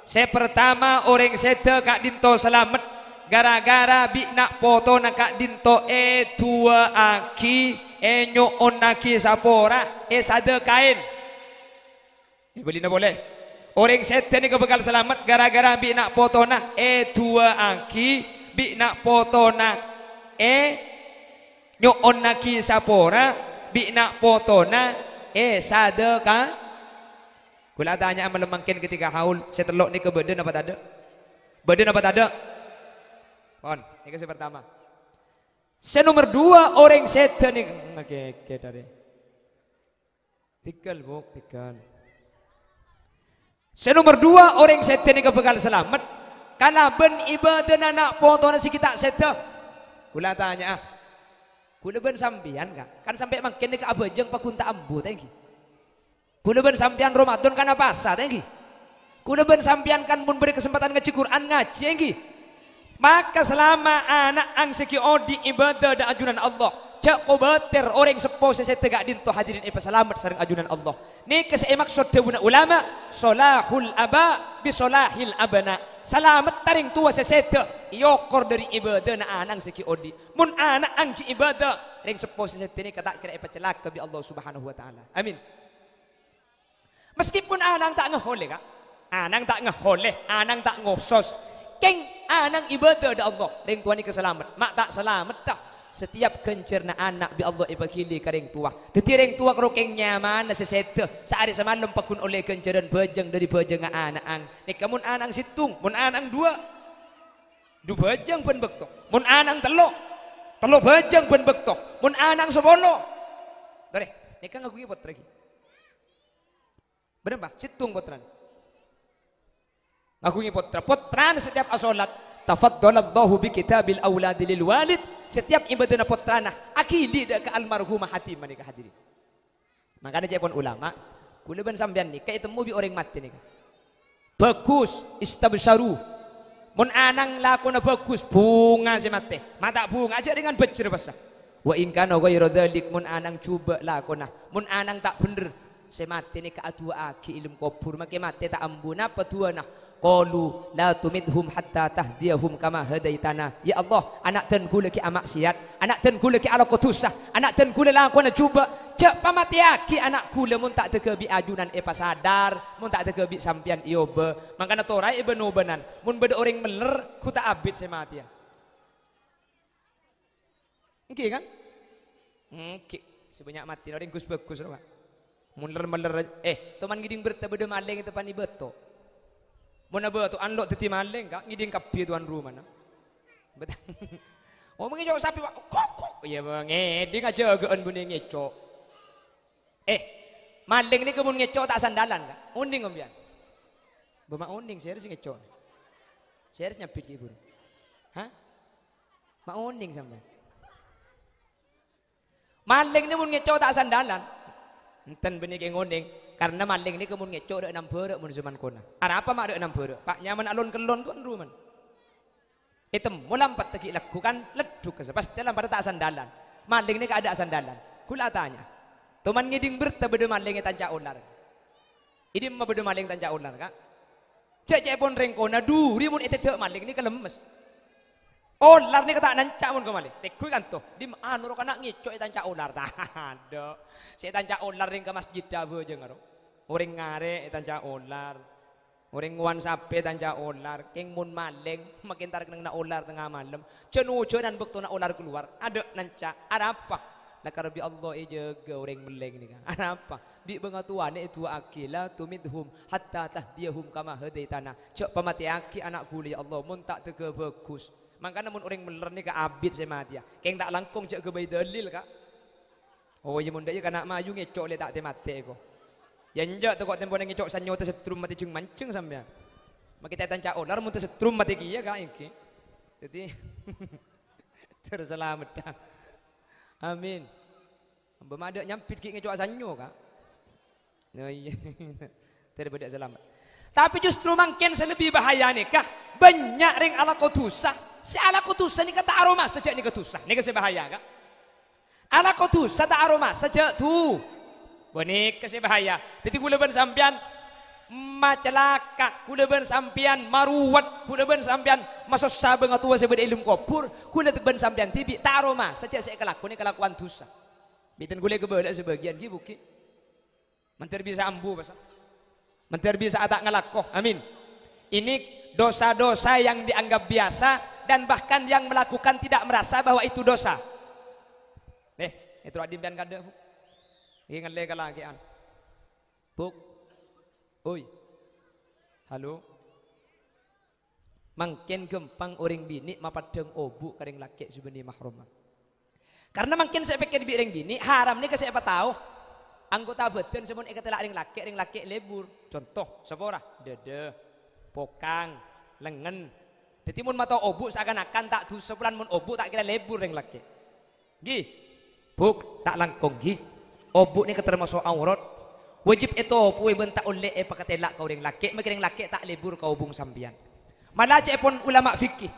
saya pertama orang setan gak dintu selamat gara-gara bi nak foto nak kak dinto e eh, tua aki enyo eh, onaki sapora es eh, ada kain eh, beli boleh orang setan ni kebekal selamat gara-gara bi nak potona e dua angki bi nak potona e nyo onaki sapora bi nak potona e sadeka kula tanya melemangkin ketika haul saya telok ni ke benda apa tak ada Benda apa tak ada Pon, ini kasih pertama. Saya nomor dua orang setan ini. Oke, nah, oke dari. Tikal bok, tikal. Saya nomor dua orang setan ini kebekal selamat. Kalau ben dan anak potong nasi kita setan. Kula tanya, kula ah. ben sampean kak? Kan sampai makin dekat abajeng pakunta ambu tengki. Kula ben sampean Ramadan karena pasar tengki. Kula ben sampean kan pun beri kesempatan ngaji Quran ngaji tengki. Maka selama anak ang sekiodi ibadah dan ajunan Allah. Cak kobater orang sepo saya tegak di tu hadirin ipa selamat sarang ajunan Allah. Ni kesai maksud dewuna ulama. Solahul aba bisolahil abana. Selamat taring tua saya Yokor dari ibadah na anang sekiodi. Mun anak ang ki ibadah. Ring sepo saya ini kata kira ipa celak tapi Allah subhanahu wa ta'ala. Amin. Meskipun anang tak ngeholeh kak. Anang tak ngeholeh. Anang tak ngosos keng anang ibadah ada Allah ring tuani keselamat mak tak selamat tak setiap na anak bi Allah ibagili karing tua dadi ring tua karo keng nyaman sesete sehari semalam pekun oleh dan bajeng dari bajeng anak ang nek kamun anang situng mun anang dua du bajeng pun bektok mun anang telo telo bajeng pun bektok mun anang sepolo nih nek kan ngaku ibot berapa situng botran Aku ngipot-rapotran setiap asolat. Tafaddalallahu bi kitabil bil lil walid. Setiap ibadah na Akidi da ke almarhumah hati manika hadirin. Makanya cek pun ulama. Kula sambian nih. ni kaya temu bi orang mati ni. Bagus istabsyaru. Mun anang lakuna bagus bunga si mati. Mata bunga aja dengan bejer pasah. Wa in kana ghairu mun anang cuba lakona. Mun anang tak bener semate ni ka atu aki ilmu kubur make mate tak ambuna nah. Qalu la tumidhum hatta tahdiyahum kama hadaitana. Ya Allah, anak dan kula ki siat anak dan kula ki ala anak dan kula la kona cuba. Cek pamatia ki anak kula mun tak tege bi ajunan e eh, pasadar, mun tak tege bi sampian iyo be. Mangkana torai e beno benan. Mun beda orang meler, ku tak abit se mati ya. Engki kan? Hmm, Engki. Sebanyak mati orang gus bagus Mun ler meler eh, toman giding bertebede maling tepan ibeto. Mona betu anlok titi maleng kak ngiding kapi tuan rumah na. Betul. (laughs) Oh mengi jauh sapi pak kok kok ya mengi aja agak geun bunyi ngeco. Eh maleng ni kebun ngeco tak sandalan kak. Unding ombian. Bama unding serius ngeco. Serius nyapit ibu. Hah? Mak unding sampai. Maling ni mun ngeco tak sandalan. Enten bunyi ngunding. Karena maling ini kemun ngeco dek enam berek mun zaman kona. Ada apa mak dek enam berek? Pak nyaman alun kelon tuan rumen. Itu mulampat tegi lagu kan leduk ke sepas dalam pada tak sandalan. Maling ini keadaan sandalan. Kula tanya. Tuman ngiding berta beda maling tanca ular. Ini mah beda maling tanca ular kak. Cek cek pun rengkona duri mun itu dek maling ini kelemes. Ular ni kata nanca mun ko mali. Teku kan tu. Di anu ro kana ngicok tanca ular. Tah. Aduh. Saya tanca ular ring ke masjid dabo jeung Uring ngareh tancah ular. Uring nguan sapi tancah ular. Keng mun maling (laughs) makin tarik neng na ular tengah malam. Cenujo dan bektu na ular keluar. Ada nanca. Ada apa? Nakarbi Allah ijaga uring meleng ni kan. (laughs) Ada apa? Bi bengatuan itu akila hum hatta hum kama hede tanah. cok pemati aki anak kuli ya Allah mun tak tega bagus. Maka namun orang meler ni ke abid sama dia. Ya. Keng tak langkung cek ke dalil kak. Oh, ya munda ya kana maju ngecok le tak temate ko. Ya njak tu kok tempo nang ngicok sanyo tu setrum mati ceng mancing sambil. Maki kita cak onar mun setrum mati ki ya ini, Jadi (laughs) terus selamat. Amin. Bemadak nyampit ki ngicok sanyo kak. Nah iya. (laughs) Daripada selamat. Tapi justru makin selebih bahaya nikah. Banyak ring ala kutusah. Si ala kutusah ni kata aroma sejak ni kutusah. Ni bahaya kak. Ala kutusah tak aroma sejak tu bonek kasih bahaya jadi kula ben sampean macelaka kula ben sampean maruwat kula ben sampean masuk sabeng atua sebeda ilmu kopur kula ben sampean tibi taro mas saja saya kelakuan kune kelakuan dosa biten kula kebelak sebagian gitu, ki bukit menteri bisa ambu pasal menteri bisa atak ngelakoh amin ini dosa-dosa yang dianggap biasa dan bahkan yang melakukan tidak merasa bahwa itu dosa. Eh, itu adim dan kada. Ingat kelagian. Buk. Oi. Halo. Mangkin gempang orang bini mapadeng obu kering laki subeni mahrumah. Karena mungkin saya pikir biring bini haram nih ke siapa tahu anggota badan semun ikatela ring laki ring laki lebur. Contoh sepora dede, pokang, lengan. Jadi mun mata obu seakan-akan tak du sebulan mun obu tak kira lebur ring laki. Gih, buk tak langkong gih obuk ni ketermasuk aurat wajib itu puwe bentak oleh eh pakatela kau ring laki makin deng laki tak libur kau bung sambian malah cek pun ulama fikih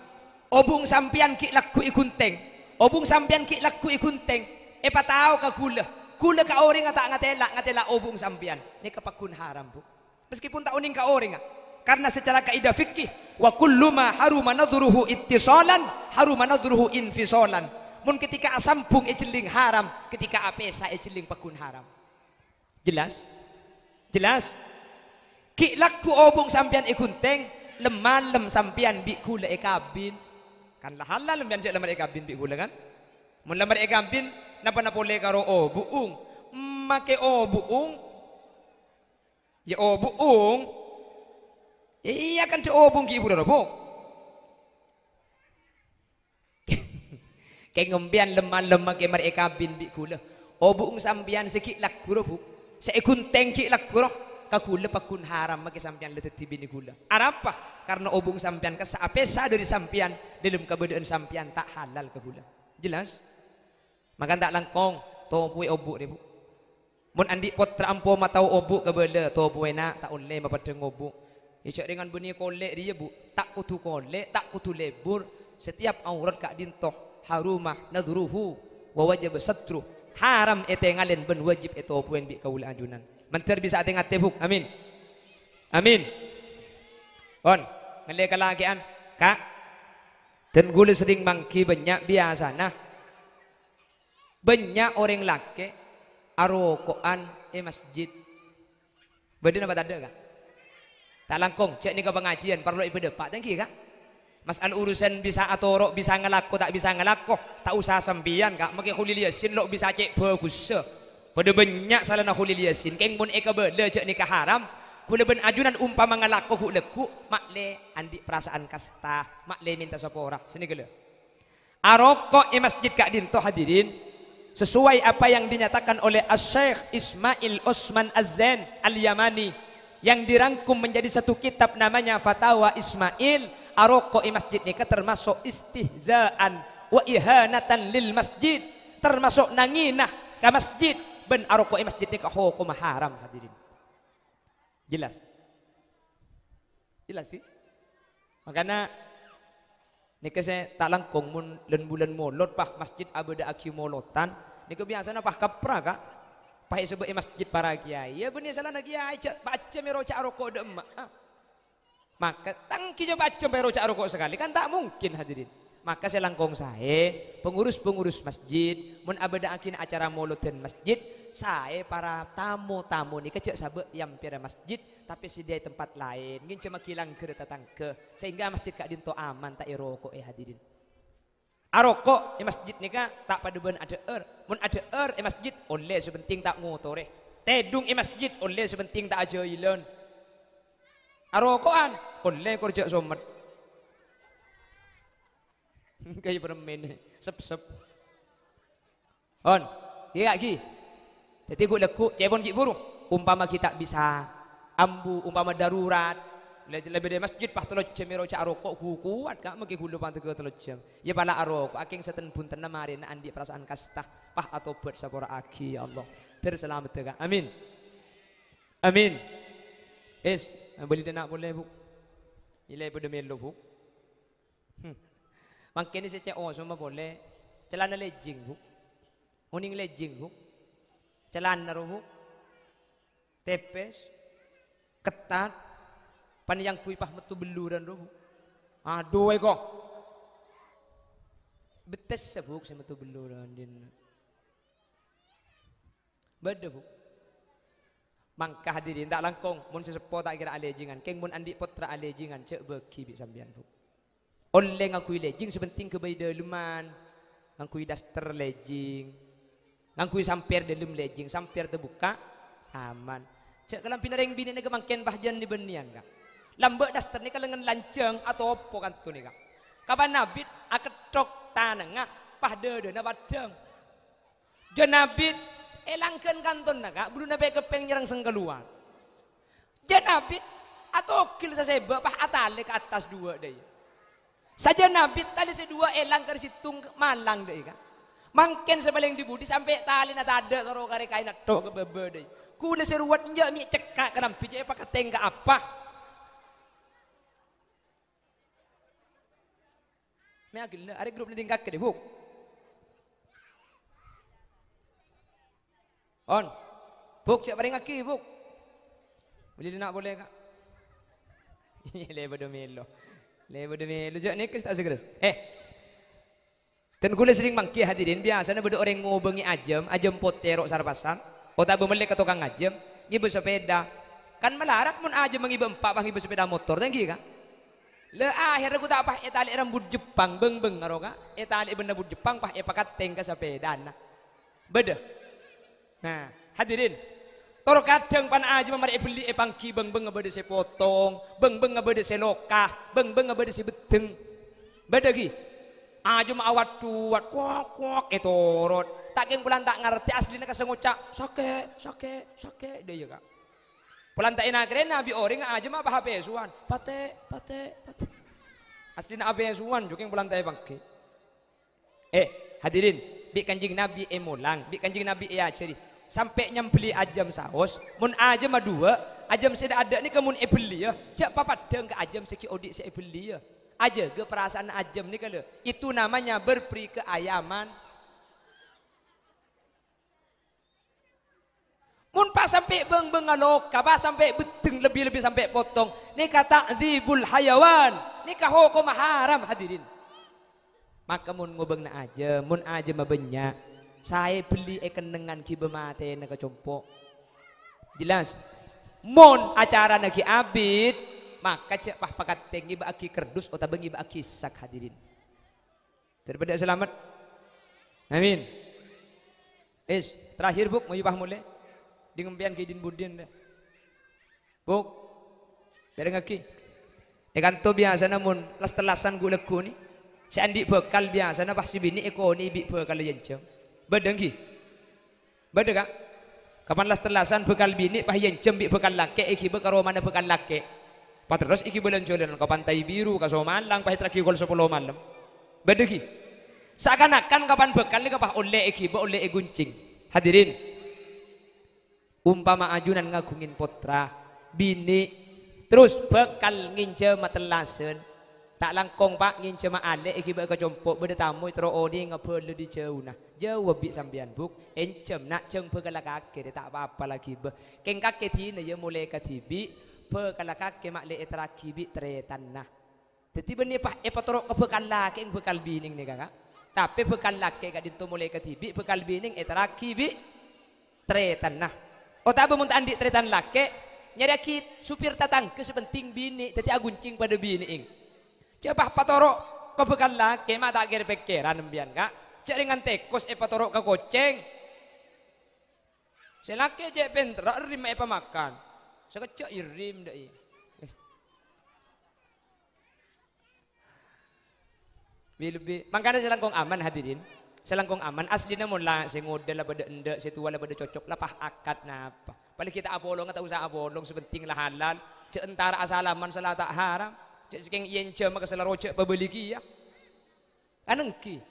obung sambian ki laku ikunteng obung sambian ki laku ikunteng eh patau ka gula gula ka orang tak ngatela elak obung sambian, ni kepakun haram bu meskipun tak uning ka orang ah. karena secara kaidah fikih wa kullu ma haruma nadruhu ittisalan haruma nadruhu infisalan mun ketika sambung ejeling haram ketika apesa ejeling pegun haram jelas jelas ki obung obong sampian ikunteng e lemalem sampian bi kula ekabin kan lah halal sampian jek lemar ekabin bi kula kan mun lemar ekabin napa napole karo obung, make obung, ya obung, iya kan cek obong ki ibu dorobong Kay ngumpian lemah-lemah kay mari kabin bi kula. Obung oh, sampian sikit lak kuro bu. Saya tengki ki lak kuro. Kakula pakun haram maki sampian letet bini kula. Arapa? Karena obung oh, sampian ka saapesa dari sampian dalam kebetulan sampian tak halal ke kula. Jelas? Makan tak langkong topui obuk oh, ni bu. Mun andi potra ampo matau obuk ke bela topui nak tak ma mapadeng obuk. Icak ya, dengan bunyi kolek dia bu. Tak kutu kolek, tak kutu lebur. Setiap aurat kak dintoh harumah nadruhu wa wajib satru haram ete ngalen ben wajib ete opuen bi kaul ajunan menter bisa ate ngatebuk amin amin on ngale kalagian kak dan gule sering mangki banyak biasa nah banyak orang laki arokoan e masjid Benda nampak tak ada kah? Tak langkung cek ni ke pengajian, perlu ibu depak, thank you kah? Masan urusan bisa atorok, bisa ngelaku tak bisa ngelaku tak usah sembian kak. Mungkin khulil yasin lo bisa cek bagus. Pada banyak salah nak khulil yasin. Keng pun eka bela cek nikah haram. Kula ben ajunan umpama ngelako hu leku, makle andi perasaan kasta, makle minta sopora. Sini gele. Aroko i masjid kak dinto hadirin. Sesuai apa yang dinyatakan oleh Asy-Syaikh Ismail Osman Az-Zain Al-Yamani yang dirangkum menjadi satu kitab namanya Fatawa Ismail aroko masjid nikah termasuk istihzaan wa ihanatan lil masjid termasuk nanginah ke masjid ben aroko masjid nikah hukum haram hadirin jelas jelas sih makanya nika saya tak langkung mun len bulan molot pah masjid abada aki molotan nika biasanya pah kapra kak pah sebut masjid para kiai ya benih ya salah kiai baca miro cak aroko demak ah. Maka tangki coba coba rojak rokok sekali kan tak mungkin hadirin. Maka saya langkong saya pengurus-pengurus masjid mun abadaakin acara maulud dan masjid saya para tamu-tamu ni kecil sabe yang pira masjid tapi sedia tempat lain ingin cuma kilang kereta tangke sehingga masjid kak dinto aman tak rokok ya hadirin. Arokok ah, di eh, masjid ni kak tak pada ben ada er mun ada er di eh, masjid oleh sebenting tak ngotor Tedung di masjid oleh sebenting tak aja arokoan ah, konle kerja somet (laughs) kayak permen sep sep on iya ki. jadi gue leku cepon ki burung umpama kita bisa ambu umpama darurat lebih dari masjid pah telo cemiro cak rokok kuat gak mungkin gulu pang tegel telo jam ya pala arok aking seten pun namari na andi perasaan kasta, pah atau buat sabora aki ya Allah terselamat tega amin amin Es, boleh tak nak boleh bu? Ile pada melo bu. Hmm. Mangke ni sece oh semua boleh. Celana na lejing bu. Oning lejing bu. Celan na ruh bu. Tepes, ketat, panjang kuipah metu belu dan ruh bu. Aduh, ego. Betes sebuk sama tu belu dan din. Bada bu mangkah hadirin tak langkong mun sesepo tak kira alejingan keng mun andi potra alejingan cek beki bi sambian fu Oleh aku lejing sepenting kebai deluman ngangkui daster lejing ngangkui samper delum lejing samper terbuka aman cek kelam pinareng bini nega mangken bahjan di benian kak lambek daster ni kalengan lanceng atau opo kan tu ni kak kapan nabit aketok tanengah pah dede na badeng jenabit elangkan kanton naga belum nape kepeng nyerang seng keluar janabit atau kil saya bapak atale ke atas dua deh saja nabit tali dua elang ke situng malang deh kan mangken sebaling dibudi sampai tali nata ada taro kare kain ato ke bebe deh kula seruat nja mi cekak kenam pijai apa keteng apa Mek gila. ada grup ni dingkak ke deh, On. Buk cek paling ngaki buk. Boleh nak boleh kak? (laughs) Ini lebar demi lo. Lebar demi lo jak ni kes tak segera. Eh. Ten gula sering mangki hadirin biasanya beda orang ngobengi ajem, ajem poterok sarpasan. Otak bemelek ke tukang ajem, ngi sepeda, Kan melarat mun ajem mengi bempak bang sepeda motor tanggi kak. Le ah, akhirnya ku tak apa etali eh, rambut Jepang beng beng ngaroga. Etali eh, benda rambut Jepang pah epakat eh, tengka sepeda nah, Bedah. Nah, hadirin. Toro kadang pan aja mamari Ebeli epang ki beng beng ngebede se potong, beng beng ngebede se lokah, beng beng ngebede se beteng. Badagi. Aja ma awat tuat kuak kuak etorot. Eh, tak keng pulang tak ngerti aslinya kasengucak sake sake sake deh ya kak. Pulan tak enak keren nabi orang aja ma apa suan, pate pate pate. Aslinya apa suan, juking pulang tak bangki. Eh hadirin, bi kanjing nabi emulang, eh bi kanjing nabi Ya eh ceri sampai nyembeli ajam saus mun ajam dua ajam saya ada ni kemun ibeli e ya cak papa deng ke ajam seki odik saya ibeli e ya aja ke perasaan ajam ni kalau itu namanya berperi keayaman Mun pas sampai beng bengalok, kabah sampai beteng lebih-lebih sampai potong. Ni kata zibul hayawan. Ni kaho maharam hadirin. Maka mun ngobeng na aja, mun aja mabenyak saya beli ekenengan ki bemate naga compok jelas mon acara nagi abid maka cek pah pakat tengi baki kerdus otak bengi baki sak hadirin terbeda selamat amin is terakhir buk mau yubah mulai di ngempian ke budin buk dari ngaki ikan eh, tu biasa namun las telasan gue leku ni seandi bekal biasa na pasti bini ekoni eh, bi bekal yang jauh badengki badega kapan las telasan bekal bini pahian cembik bekal laki iki bekaro mana bekal laki pa terus iki bulan jualan ke pantai biru ke somalang pahit lagi gol sepuluh malam badegi seakan-akan kapan bekal ini kapah oleh iki oleh guncing hadirin umpama ajunan ngagungin potra bini terus bekal ngince matelasen Tak langkong pak ngin cema ale iki ba ka compok beda tamu tro odi ngapel di jauh nah. Jauh bi sambian buk encem nak ceng pe kala kake tak apa-apa lagi be. Keng kake ti ne ye ya mulai ka tibi pe kala kake mak le etraki bi tretan nah. tetiba beni pak, e eh, patro oh, ke pe kala keng pe bining ne eh, Tapi pe kala kake ka dinto mulai ka tibi pe ning bining etraki bi tretan nah. Otak oh, bemuntan di tretan lake nyari supir tatang ke sepenting bini teti aguncing pada bini ing. Coba patorok kebekan laki mah tak kira pikiran embian kak. Cek dengan tekos eh patorok ke koceng. Selaki cek pentra rim eh pemakan. Sekecek irim dai. Iya. Bilubi. Makanya selangkung aman hadirin. selangkung aman aslinya mula sengode lah beda enda tua lah beda cocok lah pah akad napa. Paling kita abolong atau usah abolong sepenting lah halal. Cek entara asalaman salah tak haram cek saking yen jama kesel rojek bebeliki ya anengki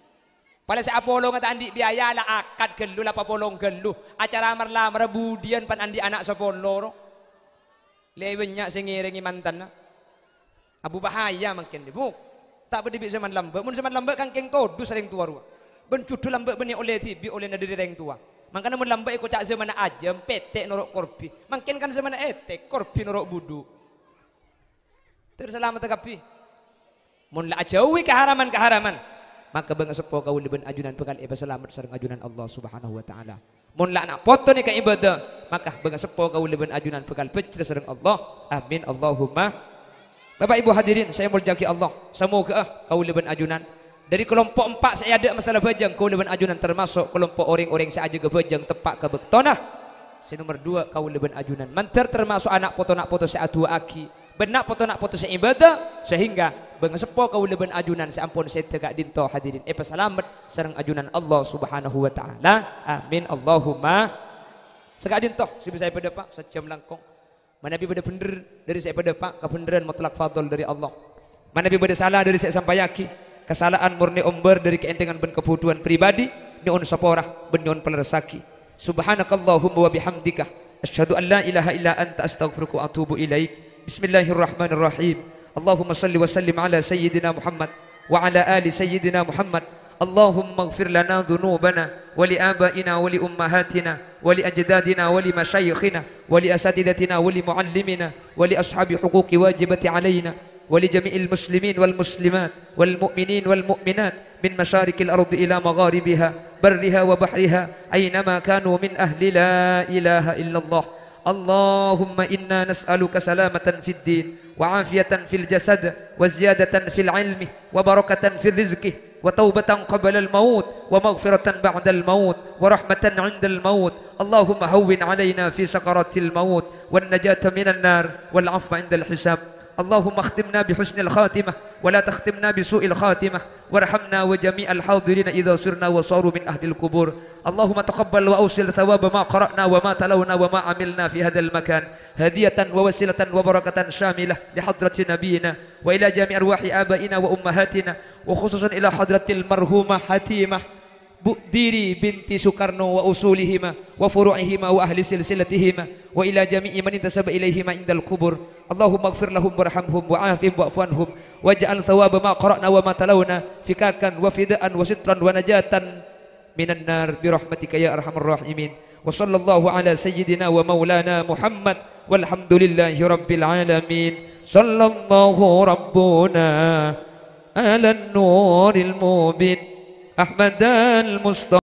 pada saya apolo ngata andi biaya lah akad gelu lah papolong gelu acara merlamar budian pan andi anak sepoloro lewenya sengiringi mantan nah. abu bahaya makin dibuk tak berdibik zaman lambak mun zaman lambak kan keng todus sering tua ruah bencudu lambak beni oleh tibi oleh nadiri reng tua makanya mun lambak ikut cak zaman ajem petek norok korbi makin kan zaman etek korbi norok budu terus selamat kapi. Mun la ajauhi keharaman-keharaman, maka bang sepo kau liban ajunan bekal iba selamat sareng ajunan Allah Subhanahu wa taala. Mun la nak potong ni ibadah, maka bang sepo kau liban ajunan bekal pecel sareng Allah. Amin Allahumma. Bapak Ibu hadirin, saya muljaki Allah. Semoga eh, kau liban ajunan dari kelompok empat saya ada masalah bajang kau liban ajunan termasuk kelompok orang-orang saya aja ke bajang tepak ke bektonah. Si nomor dua kau liban ajunan. Mantar termasuk anak foto anak foto saya dua aki benak foto nak foto ibadah sehingga kau kaulaban ajunan seampun saya tegak dinto hadirin eh pesalamat serang ajunan Allah subhanahu wa ta'ala amin Allahumma segak dinto sebisa saya pada pak sejam langkong manabi pada bener dari saya pada pak kebeneran mutlak fadl dari Allah manabi pada salah dari saya sampai yaki kesalahan murni umber dari keentengan ben kebutuhan pribadi niun soporah ben niun pelersaki subhanakallahumma wa bihamdika asyhadu an la ilaha illa anta astaghfiruka wa atubu ilaik بسم الله الرحمن الرحيم اللهم صل وسلم على سيدنا محمد وعلى آل سيدنا محمد اللهم اغفر لنا ذنوبنا ولآبائنا ولأمهاتنا ولأجدادنا ولمشايخنا ولأساتذتنا ولمعلمنا ولأصحاب حقوق واجبة علينا ولجميع المسلمين والمسلمات والمؤمنين والمؤمنات من مشارق الأرض إلى مغاربها برها وبحرها أينما كانوا من أهل لا إله إلا الله اللهم إنا نسألك سلامة في الدين وعافية في الجسد وزيادة في العلم وبركة في الرزق وتوبة قبل الموت ومغفرة بعد الموت ورحمة عند الموت اللهم هون علينا في سقرات الموت والنجاة من النار والعفو عند الحساب اللهم اختمنا بحسن الخاتمة ولا تختمنا بسوء الخاتمة وارحمنا وجميع الحاضرين إذا صرنا وصاروا من أهل القبور اللهم تقبل وأوصل ثواب ما قرأنا وما تلونا وما عملنا في هذا المكان هدية ووسيلة وبركة شاملة لحضرة نبينا وإلى جميع أرواح آبائنا وأمهاتنا وخصوصا إلى حضرة المرهومة حتيمة Bukdiri binti Soekarno wa usulihima wa furu'ihima wa ahli silsilatihima wa ila jami'i man intasaba ilaihima indal kubur Allahumma gfir lahum warhamhum wa afim wa afwanhum wa ja'al thawab ma qara'na wa ma talawna fikakan wa fida'an wasitran sitran wa najatan minan nar bi rahmatika ya arhamar rahimin wa ala sayyidina wa maulana muhammad walhamdulillahi rabbil alamin sallallahu rabbunna ala nuril mubin أحمد المصطفى